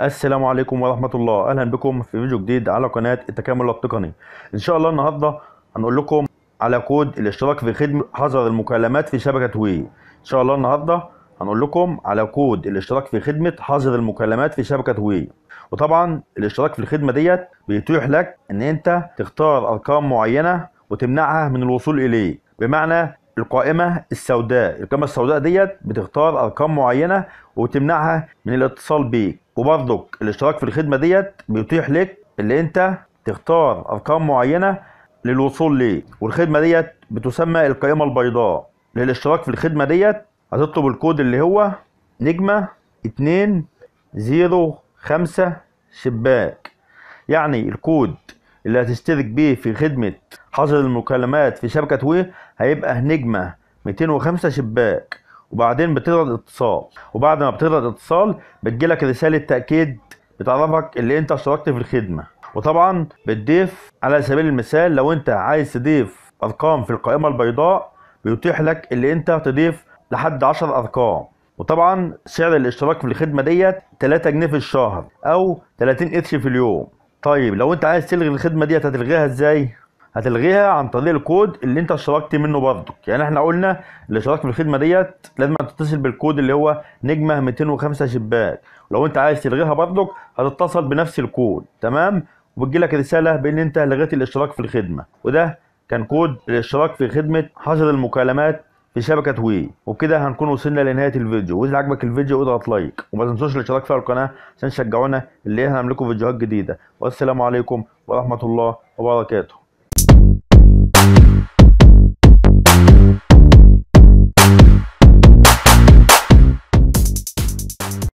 السلام عليكم ورحمه الله اهلا بكم في فيديو جديد على قناه التكامل التقني ان شاء الله النهارده هنقول لكم على كود الاشتراك في خدمه حظر المكالمات في شبكه وي ان شاء الله النهارده هنقول لكم على كود الاشتراك في خدمه حظر المكالمات في شبكه وي وطبعا الاشتراك في الخدمه ديت بيتيح لك ان انت تختار ارقام معينه وتمنعها من الوصول اليه بمعنى القائمه السوداء القائمه السوداء ديت بتختار ارقام معينه وتمنعها من الاتصال بيك وبرضك الاشتراك في الخدمه ديت بيتيح لك اللي انت تختار ارقام معينه للوصول ليه والخدمه ديت بتسمى القائمه البيضاء للاشتراك في الخدمه ديت هتطلب الكود اللي هو نجمه 2 0 5 شباك يعني الكود اللي هتشترك بيه في خدمة حظر المكالمات في شبكة وي هيبقى نجمة 205 شباك وبعدين بتضغط اتصال وبعد ما بتضغط اتصال بتجيلك رسالة تأكيد بتعرفك اللي انت اشتركت في الخدمة وطبعا بتضيف على سبيل المثال لو انت عايز تضيف ارقام في القائمة البيضاء بيتيح لك اللي انت تضيف لحد 10 ارقام وطبعا سعر الاشتراك في الخدمة ديت 3 جنيه في الشهر او 30 قرش في اليوم طيب لو انت عايز تلغي الخدمه ديت هتلغيها ازاي هتلغيها عن طريق الكود اللي انت اشتركت منه برضك يعني احنا قلنا اللي اشترك في الخدمه ديت لازم تتصل بالكود اللي هو نجمه 205 شباك لو انت عايز تلغيها برضك هتتصل بنفس الكود تمام وبتجي لك رساله بان انت لغيت الاشتراك في الخدمه وده كان كود الاشتراك في خدمه حظر المكالمات في شبكه وي وبكده هنكون وصلنا لنهايه الفيديو واذا عجبك الفيديو اضغط لايك وما تنسوش الاشتراك في القناه عشان تشجعونا اللي احنا هنعمل لكم فيديوهات جديده والسلام عليكم ورحمه الله وبركاته